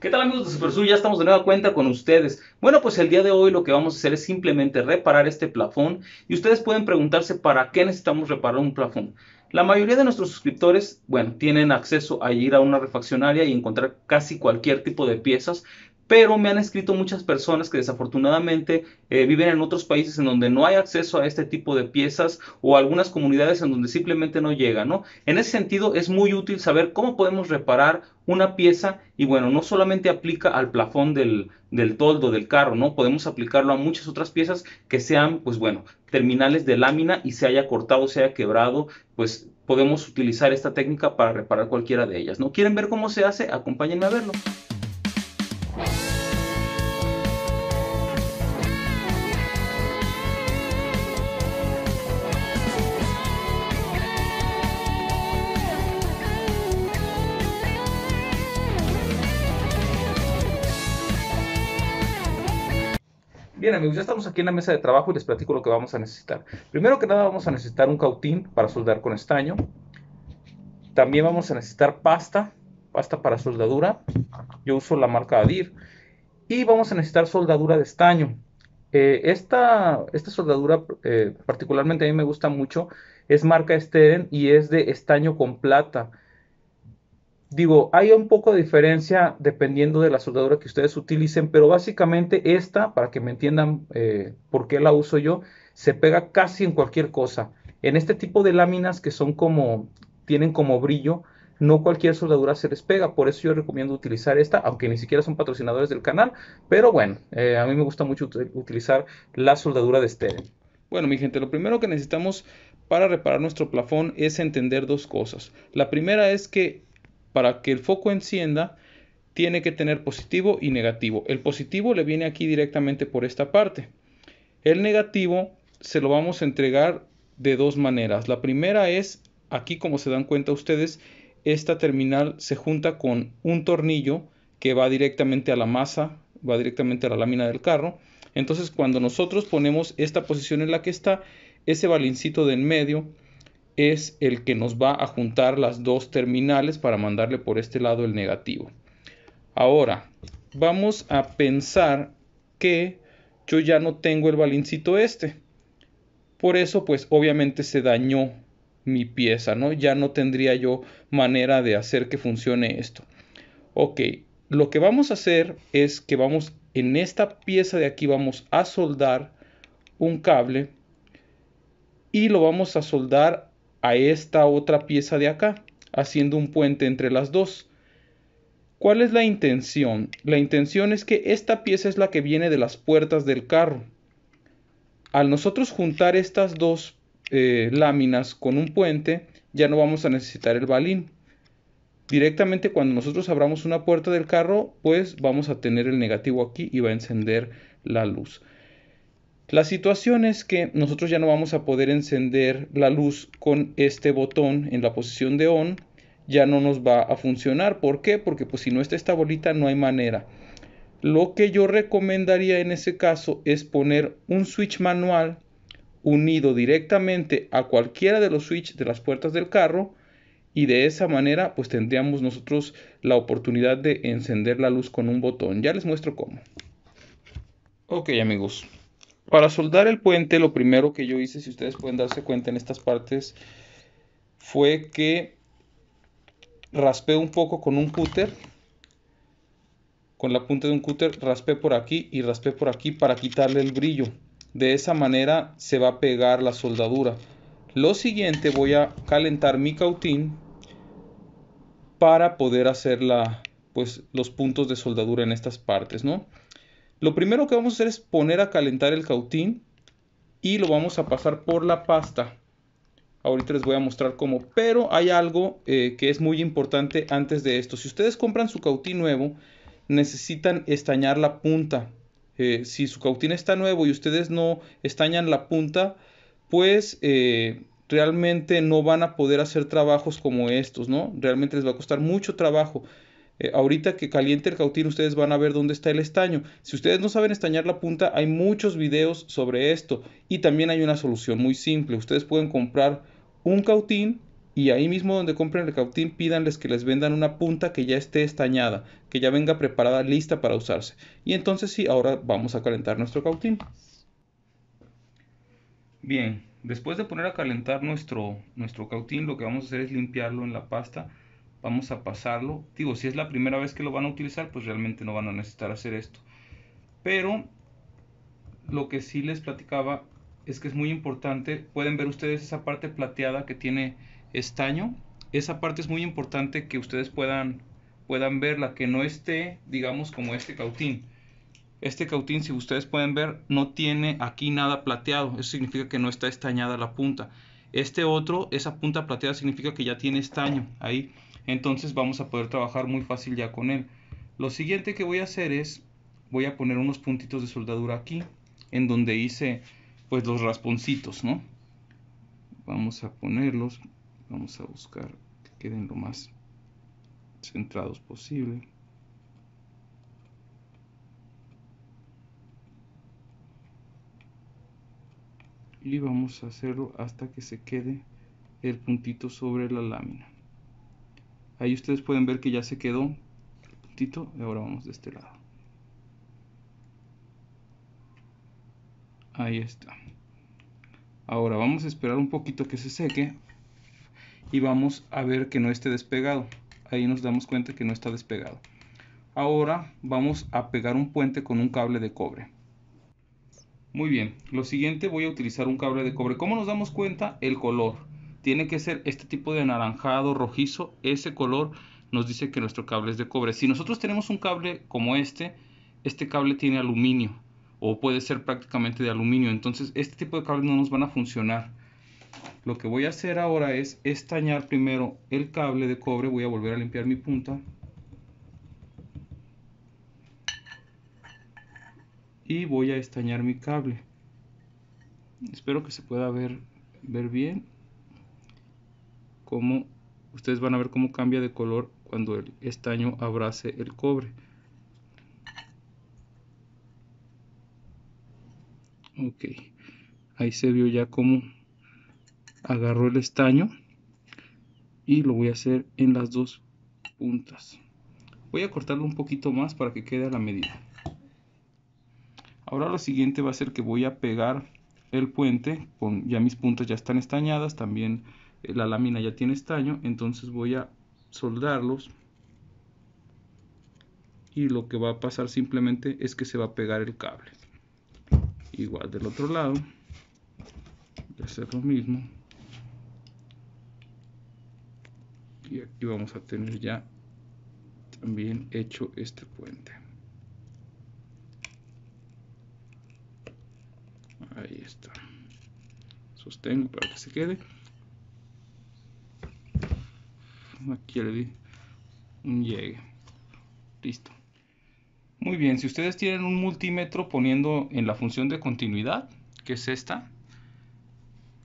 ¿Qué tal amigos de SuperSur? Ya estamos de nueva cuenta con ustedes. Bueno, pues el día de hoy lo que vamos a hacer es simplemente reparar este plafón y ustedes pueden preguntarse para qué necesitamos reparar un plafón. La mayoría de nuestros suscriptores, bueno, tienen acceso a ir a una refaccionaria y encontrar casi cualquier tipo de piezas, pero me han escrito muchas personas que desafortunadamente eh, viven en otros países en donde no hay acceso a este tipo de piezas o algunas comunidades en donde simplemente no llega, ¿no? En ese sentido es muy útil saber cómo podemos reparar una pieza y bueno, no solamente aplica al plafón del, del toldo del carro, ¿no? Podemos aplicarlo a muchas otras piezas que sean, pues bueno, terminales de lámina y se haya cortado, se haya quebrado, pues podemos utilizar esta técnica para reparar cualquiera de ellas, ¿no? ¿Quieren ver cómo se hace? Acompáñenme a verlo. amigos, ya estamos aquí en la mesa de trabajo y les platico lo que vamos a necesitar. Primero que nada vamos a necesitar un cautín para soldar con estaño. También vamos a necesitar pasta, pasta para soldadura. Yo uso la marca Adir. Y vamos a necesitar soldadura de estaño. Eh, esta, soldadura eh, particularmente a mí me gusta mucho. Es marca Esteren y es de estaño con plata. Digo, hay un poco de diferencia dependiendo de la soldadura que ustedes utilicen, pero básicamente esta, para que me entiendan eh, por qué la uso yo, se pega casi en cualquier cosa. En este tipo de láminas que son como, tienen como brillo, no cualquier soldadura se les pega, por eso yo recomiendo utilizar esta, aunque ni siquiera son patrocinadores del canal, pero bueno, eh, a mí me gusta mucho utilizar la soldadura de este Bueno, mi gente, lo primero que necesitamos para reparar nuestro plafón es entender dos cosas. La primera es que para que el foco encienda, tiene que tener positivo y negativo. El positivo le viene aquí directamente por esta parte. El negativo se lo vamos a entregar de dos maneras. La primera es, aquí como se dan cuenta ustedes, esta terminal se junta con un tornillo que va directamente a la masa, va directamente a la lámina del carro. Entonces cuando nosotros ponemos esta posición en la que está, ese balincito de en medio es el que nos va a juntar las dos terminales para mandarle por este lado el negativo. Ahora, vamos a pensar que yo ya no tengo el balincito este. Por eso, pues obviamente se dañó mi pieza, ¿no? Ya no tendría yo manera de hacer que funcione esto. Ok, lo que vamos a hacer es que vamos en esta pieza de aquí vamos a soldar un cable y lo vamos a soldar a esta otra pieza de acá, haciendo un puente entre las dos. ¿Cuál es la intención? La intención es que esta pieza es la que viene de las puertas del carro. Al nosotros juntar estas dos eh, láminas con un puente, ya no vamos a necesitar el balín. Directamente cuando nosotros abramos una puerta del carro, pues vamos a tener el negativo aquí y va a encender la luz. La situación es que nosotros ya no vamos a poder encender la luz con este botón en la posición de on, ya no nos va a funcionar. ¿Por qué? Porque pues si no está esta bolita no hay manera. Lo que yo recomendaría en ese caso es poner un switch manual unido directamente a cualquiera de los switches de las puertas del carro y de esa manera pues tendríamos nosotros la oportunidad de encender la luz con un botón. Ya les muestro cómo. Ok amigos, para soldar el puente, lo primero que yo hice, si ustedes pueden darse cuenta en estas partes, fue que raspé un poco con un cúter, con la punta de un cúter, raspé por aquí y raspé por aquí para quitarle el brillo. De esa manera se va a pegar la soldadura. Lo siguiente voy a calentar mi cautín para poder hacer pues, los puntos de soldadura en estas partes, ¿no? Lo primero que vamos a hacer es poner a calentar el cautín y lo vamos a pasar por la pasta. Ahorita les voy a mostrar cómo, pero hay algo eh, que es muy importante antes de esto. Si ustedes compran su cautín nuevo, necesitan estañar la punta. Eh, si su cautín está nuevo y ustedes no estañan la punta, pues eh, realmente no van a poder hacer trabajos como estos, ¿no? Realmente les va a costar mucho trabajo. Eh, ahorita que caliente el cautín ustedes van a ver dónde está el estaño. Si ustedes no saben estañar la punta, hay muchos videos sobre esto. Y también hay una solución muy simple. Ustedes pueden comprar un cautín y ahí mismo donde compren el cautín pídanles que les vendan una punta que ya esté estañada, que ya venga preparada, lista para usarse. Y entonces sí, ahora vamos a calentar nuestro cautín. Bien, después de poner a calentar nuestro, nuestro cautín, lo que vamos a hacer es limpiarlo en la pasta vamos a pasarlo. Digo, si es la primera vez que lo van a utilizar, pues realmente no van a necesitar hacer esto. Pero lo que sí les platicaba es que es muy importante. Pueden ver ustedes esa parte plateada que tiene estaño. Esa parte es muy importante que ustedes puedan, puedan verla, que no esté, digamos, como este cautín. Este cautín, si ustedes pueden ver, no tiene aquí nada plateado. Eso significa que no está estañada la punta. Este otro, esa punta plateada significa que ya tiene estaño ahí entonces vamos a poder trabajar muy fácil ya con él. Lo siguiente que voy a hacer es, voy a poner unos puntitos de soldadura aquí, en donde hice pues los rasponcitos, ¿no? Vamos a ponerlos, vamos a buscar que queden lo más centrados posible. y vamos a hacerlo hasta que se quede el puntito sobre la lámina Ahí ustedes pueden ver que ya se quedó el Y ahora vamos de este lado. Ahí está. Ahora vamos a esperar un poquito que se seque. Y vamos a ver que no esté despegado. Ahí nos damos cuenta que no está despegado. Ahora vamos a pegar un puente con un cable de cobre. Muy bien, lo siguiente voy a utilizar un cable de cobre. ¿Cómo nos damos cuenta? El color tiene que ser este tipo de anaranjado, rojizo, ese color nos dice que nuestro cable es de cobre. Si nosotros tenemos un cable como este, este cable tiene aluminio o puede ser prácticamente de aluminio, entonces este tipo de cables no nos van a funcionar. Lo que voy a hacer ahora es estañar primero el cable de cobre, voy a volver a limpiar mi punta. Y voy a estañar mi cable. Espero que se pueda ver, ver bien. Como ustedes van a ver cómo cambia de color cuando el estaño abrace el cobre. Ok, ahí se vio ya cómo agarró el estaño y lo voy a hacer en las dos puntas. Voy a cortarlo un poquito más para que quede a la medida. Ahora lo siguiente va a ser que voy a pegar el puente con ya mis puntas ya están estañadas, también la lámina ya tiene estaño entonces voy a soldarlos y lo que va a pasar simplemente es que se va a pegar el cable igual del otro lado voy a hacer lo mismo y aquí vamos a tener ya también hecho este puente ahí está sostengo para que se quede aquí le di un llegue. Listo. Muy bien, si ustedes tienen un multímetro poniendo en la función de continuidad, que es esta,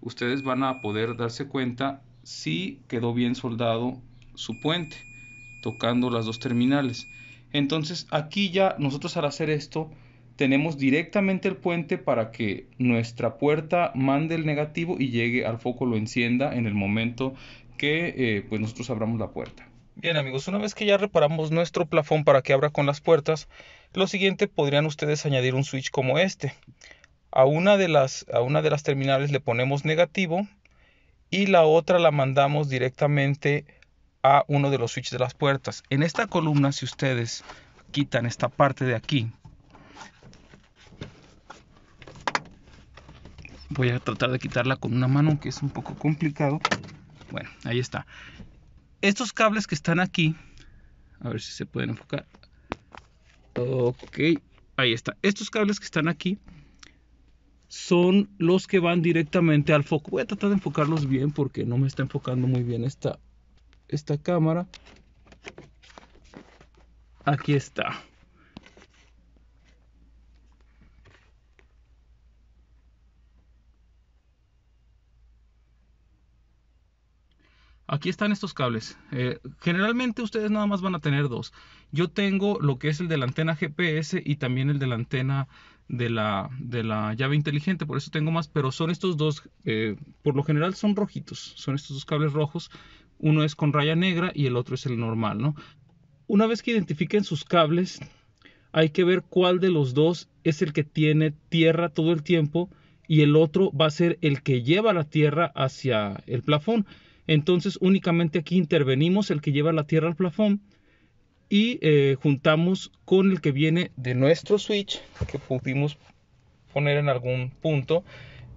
ustedes van a poder darse cuenta si quedó bien soldado su puente, tocando las dos terminales. Entonces aquí ya nosotros al hacer esto tenemos directamente el puente para que nuestra puerta mande el negativo y llegue al foco, lo encienda en el momento que eh, pues nosotros abramos la puerta. Bien amigos, una vez que ya reparamos nuestro plafón para que abra con las puertas, lo siguiente podrían ustedes añadir un switch como este. A una de las, a una de las terminales le ponemos negativo y la otra la mandamos directamente a uno de los switches de las puertas. En esta columna, si ustedes quitan esta parte de aquí, voy a tratar de quitarla con una mano que es un poco complicado. Bueno, ahí está. Estos cables que están aquí, a ver si se pueden enfocar. Ok, ahí está. Estos cables que están aquí son los que van directamente al foco. Voy a tratar de enfocarlos bien porque no me está enfocando muy bien esta, esta cámara. Aquí está. Aquí están estos cables. Eh, generalmente ustedes nada más van a tener dos. Yo tengo lo que es el de la antena GPS y también el de la antena de la, de la llave inteligente, por eso tengo más, pero son estos dos, eh, por lo general son rojitos, son estos dos cables rojos. Uno es con raya negra y el otro es el normal, ¿no? Una vez que identifiquen sus cables, hay que ver cuál de los dos es el que tiene tierra todo el tiempo y el otro va a ser el que lleva la tierra hacia el plafón. Entonces únicamente aquí intervenimos el que lleva la tierra al plafón y eh, juntamos con el que viene de nuestro switch que pudimos poner en algún punto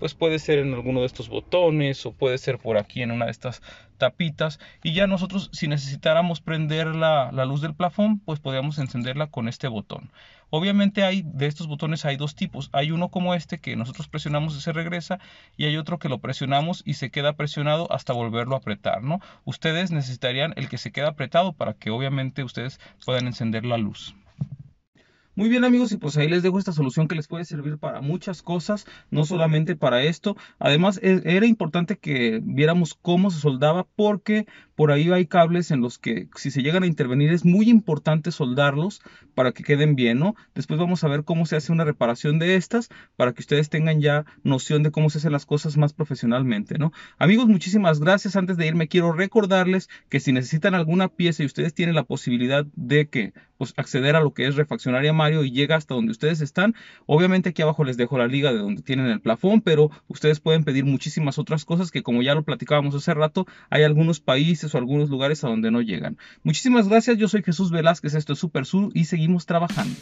pues puede ser en alguno de estos botones o puede ser por aquí en una de estas tapitas y ya nosotros si necesitáramos prender la, luz del plafón pues podríamos encenderla con este botón obviamente hay de estos botones hay dos tipos hay uno como este que nosotros presionamos y se regresa y hay otro que lo presionamos y se queda presionado hasta volverlo a apretar no ustedes necesitarían el que se queda apretado para que obviamente ustedes puedan encender la luz muy bien amigos y pues ahí les dejo esta solución que les puede servir para muchas cosas, no solamente para esto. Además e, era importante que viéramos cómo se soldaba porque por ahí hay cables en los que si se llegan a intervenir es muy importante soldarlos para que queden bien, ¿no? Después vamos a ver cómo se hace una reparación de estas para que ustedes tengan ya noción de cómo se hacen las cosas más profesionalmente, ¿no? Amigos, muchísimas gracias. Antes de irme quiero recordarles que si necesitan alguna pieza y ustedes tienen la posibilidad de que pues acceder a lo que es refaccionaria Mario y llega hasta donde ustedes están. Obviamente aquí abajo les dejo la liga de donde tienen el plafón, pero ustedes pueden pedir muchísimas otras cosas que como ya lo platicábamos hace rato, hay algunos países o algunos lugares a donde no llegan. Muchísimas gracias, yo soy Jesús Velázquez, esto es Super y seguimos trabajando.